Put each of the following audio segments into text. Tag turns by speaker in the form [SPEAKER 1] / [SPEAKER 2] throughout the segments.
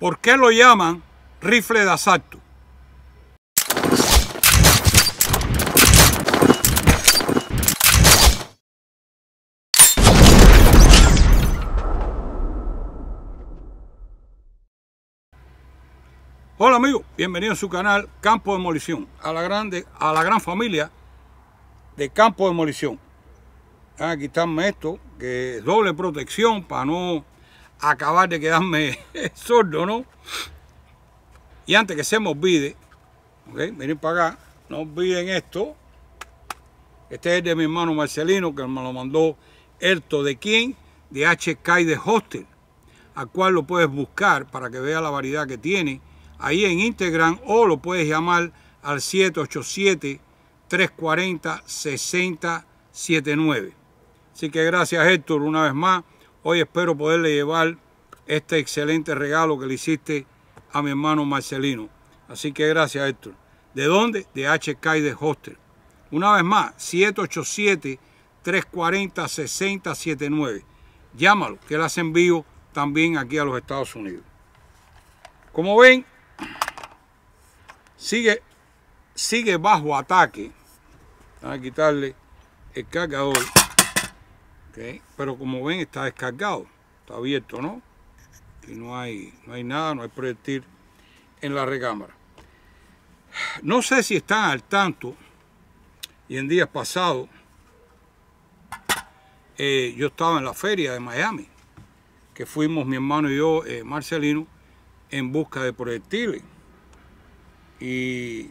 [SPEAKER 1] ¿Por qué lo llaman rifle de asalto? Hola amigos, bienvenidos a su canal Campo de Demolición, a la, grande, a la gran familia de Campo de Demolición. Ah, aquí están esto, que es doble protección para no acabar de quedarme sordo, ¿no? Y antes que se me olvide, ¿ok? para acá, no olviden esto. Este es de mi hermano Marcelino, que me lo mandó Erto de quién, de HK de Hostel, al cual lo puedes buscar para que vea la variedad que tiene ahí en Instagram o lo puedes llamar al 787-340-6079. Así que gracias Héctor una vez más Hoy espero poderle llevar este excelente regalo que le hiciste a mi hermano Marcelino. Así que gracias, Héctor. ¿De dónde? De HK de Hostel. Una vez más, 787-340-6079. Llámalo, que las envío también aquí a los Estados Unidos. Como ven, sigue, sigue bajo ataque. Vamos a quitarle el cargador. Pero como ven está descargado, está abierto, ¿no? Y no hay, no hay nada, no hay proyectil en la recámara. No sé si están al tanto y en días pasados eh, yo estaba en la feria de Miami, que fuimos mi hermano y yo, eh, Marcelino, en busca de proyectiles. Y,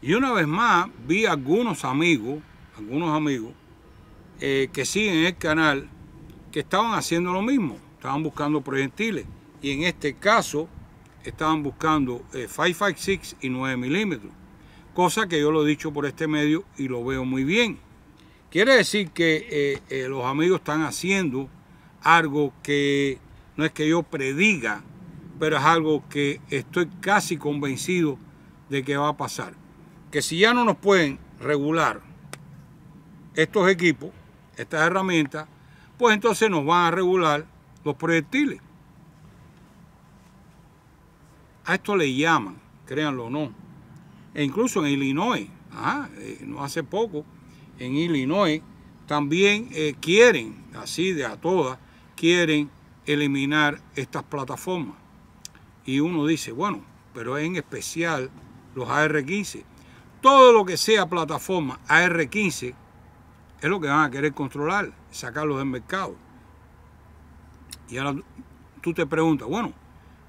[SPEAKER 1] y una vez más vi algunos amigos, algunos amigos, eh, que siguen el canal que estaban haciendo lo mismo, estaban buscando proyectiles y en este caso estaban buscando 556 eh, y 9 milímetros, cosa que yo lo he dicho por este medio y lo veo muy bien. Quiere decir que eh, los amigos están haciendo algo que no es que yo prediga, pero es algo que estoy casi convencido de que va a pasar. Que si ya no nos pueden regular estos equipos, estas herramientas, pues entonces nos van a regular los proyectiles. A esto le llaman, créanlo o no. E incluso en Illinois, ah, eh, no hace poco, en Illinois también eh, quieren, así de a todas, quieren eliminar estas plataformas. Y uno dice, bueno, pero en especial los AR-15. Todo lo que sea plataforma AR-15 es lo que van a querer controlar, sacarlos del mercado. Y ahora tú te preguntas, bueno,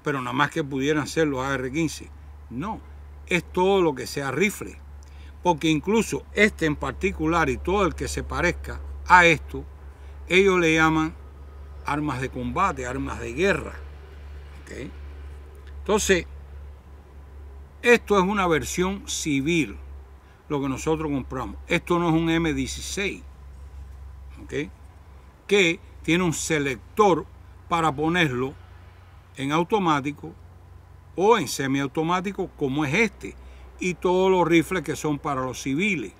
[SPEAKER 1] pero nada más que pudieran ser los AR-15. No, es todo lo que sea rifle. Porque incluso este en particular y todo el que se parezca a esto, ellos le llaman armas de combate, armas de guerra. Entonces, esto es una versión civil lo que nosotros compramos. Esto no es un M16, ¿ok? Que tiene un selector para ponerlo en automático o en semiautomático como es este y todos los rifles que son para los civiles.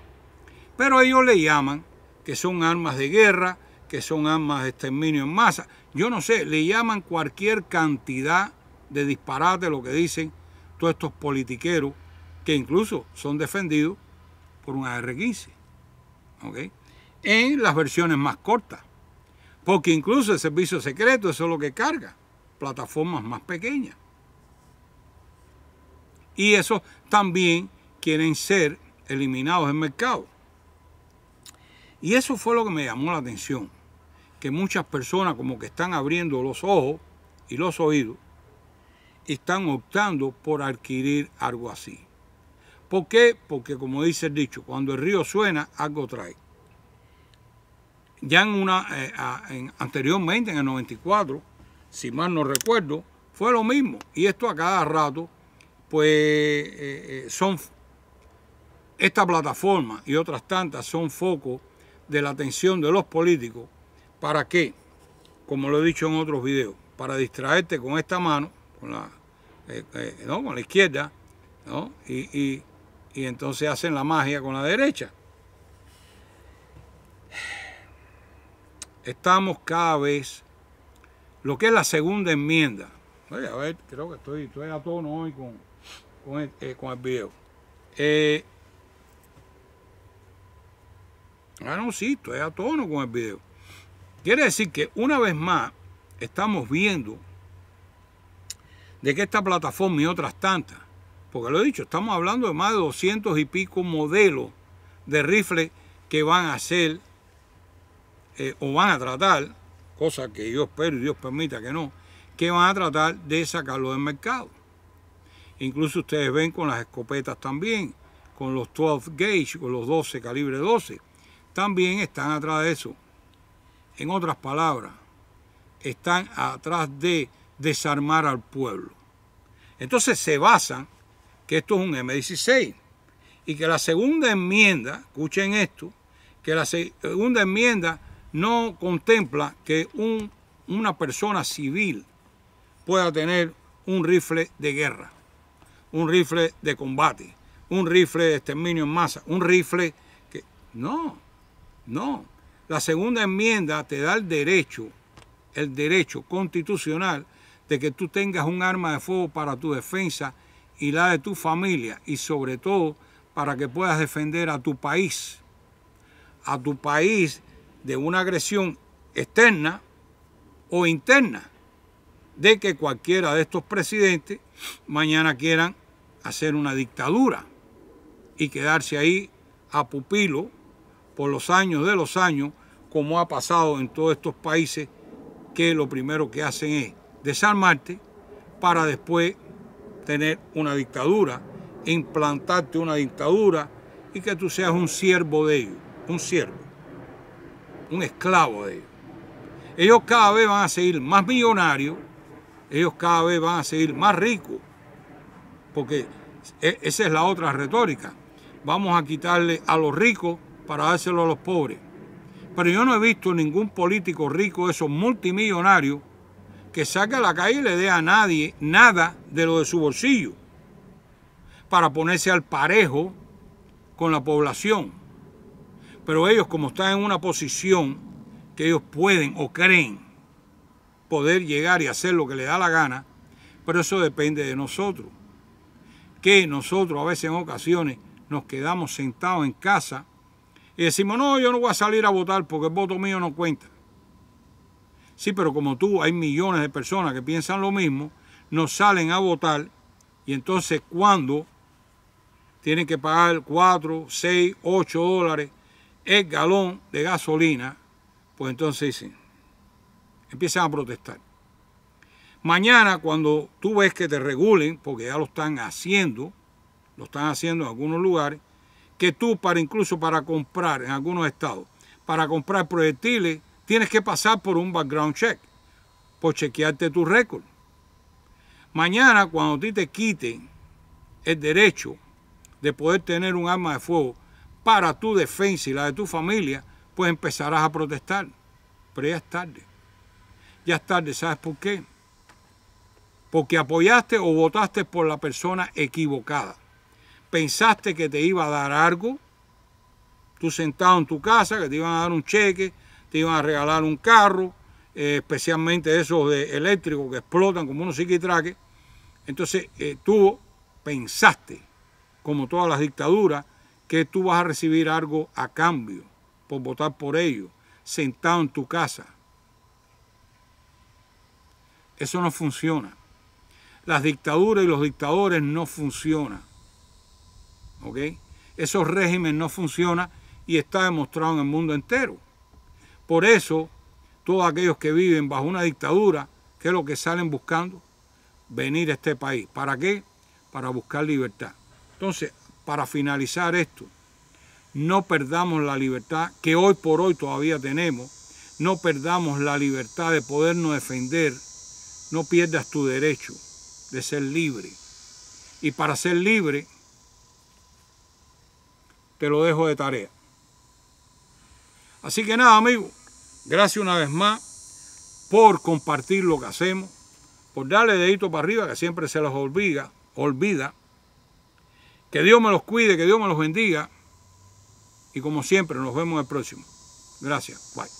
[SPEAKER 1] Pero ellos le llaman que son armas de guerra, que son armas de exterminio en masa. Yo no sé, le llaman cualquier cantidad de disparate lo que dicen todos estos politiqueros que incluso son defendidos por un AR-15. En las versiones más cortas. Porque incluso el servicio secreto, eso es lo que carga. Plataformas más pequeñas. Y eso también quieren ser eliminados del mercado. Y eso fue lo que me llamó la atención, que muchas personas como que están abriendo los ojos y los oídos, están optando por adquirir algo así. ¿Por qué? Porque como dice el dicho, cuando el río suena, algo trae. Ya en una, eh, anteriormente, en el 94, si mal no recuerdo, fue lo mismo. Y esto a cada rato, pues eh, eh, son esta plataforma y otras tantas son foco de la atención de los políticos. ¿Para qué? Como lo he dicho en otros videos, para distraerte con esta mano, con la, con la izquierda, ¿no? y y entonces hacen la magia con la derecha. Estamos cada vez, lo que es la segunda enmienda. a ver, creo que estoy, a tono hoy con, el, eh, con video. Eh, ah, no, sí, estoy a tono con el video. Quiere decir que una vez más estamos viendo de que esta plataforma y otras tantas porque lo he dicho, estamos hablando de más de 200 y pico modelos de rifles que van a hacer eh, o van a tratar, cosa que yo espero y Dios permita que no, que van a tratar de sacarlo del mercado. Incluso ustedes ven con las escopetas también, con los 12 gauge, con los 12 calibre 12, también están atrás de eso. En otras palabras, están atrás de desarmar al pueblo. Entonces se basan que esto es un M16 y que la segunda enmienda, escuchen esto, que la segunda enmienda no contempla que una persona civil pueda tener un rifle de guerra, un rifle de combate, un rifle de exterminio en masa, un rifle que... No, no. La segunda enmienda te da el derecho, el derecho constitucional de que tú tengas un arma de fuego para tu defensa y la de tu familia y sobre todo para que puedas defender a tu país, a tu país de una agresión externa o interna, de que cualquiera de estos presidentes mañana quieran hacer una dictadura y quedarse ahí a pupilo por los años de los años, como ha pasado en todos estos países que lo primero que hacen es desarmarte para después tener una dictadura, implantarte una dictadura y que tú seas un siervo de ellos, un siervo, un esclavo de ellos. Ellos cada vez van a seguir más millonarios, ellos cada vez van a seguir más ricos, porque e, esa es la otra retórica. Vamos a quitarle a los ricos para dárselo a los pobres. Pero yo no he visto ningún político rico, esos multimillonarios, que saque a la calle y le dé a nadie nada de lo de su bolsillo para ponerse al parejo con la población. Pero ellos, como están en una posición que ellos pueden o creen poder llegar y hacer lo que les da la gana, pero eso depende de nosotros. Que nosotros a veces en ocasiones nos quedamos sentados en casa y decimos, no, yo no voy a salir a votar porque el voto mío no cuenta. Sí, pero como tú, hay millones de personas que piensan lo mismo, no salen a votar y entonces cuando tienen que pagar 4, 6, 8 dólares el galón de gasolina, pues entonces empiezan a protestar. Mañana cuando tú ves que te regulen, porque ya lo están haciendo, lo están haciendo en algunos lugares, que tú para incluso para comprar en algunos estados, para comprar proyectiles, tienes que pasar por un background check, por chequearte tu récord. Mañana, cuando a ti te quiten el derecho de poder tener un arma de fuego para tu defensa y la de tu familia, pues empezarás a protestar. Pero ya es tarde. Ya es tarde, ¿sabes por qué? Porque apoyaste o votaste por la persona equivocada. Pensaste que te iba a dar algo, tú sentado en tu casa, que te iban a dar un cheque, te iban a regalar un carro, eh, especialmente esos de eléctricos que explotan como unos psiquitraques. Entonces eh, tú pensaste, como todas las dictaduras, que tú vas a recibir algo a cambio por votar por ellos, sentado en tu casa. Eso no funciona. Las dictaduras y los dictadores no funcionan. ¿Ok? Esos regímenes no funcionan y está demostrado en el mundo entero. Por eso, todos aquellos que viven bajo una dictadura, ¿qué es lo que salen buscando? Venir a este país. ¿Para qué? Para buscar libertad. Entonces, para finalizar esto, no perdamos la libertad que hoy por hoy todavía tenemos, no perdamos la libertad de podernos defender, no pierdas tu derecho de ser libre. Y para ser libre, te lo dejo de tarea. Así que nada, amigos. Gracias una vez más por compartir lo que hacemos, por darle dedito para arriba, que siempre se los olvida, olvida. Que Dios me los cuide, que Dios me los bendiga. Y como siempre, nos vemos el próximo. Gracias. Bye.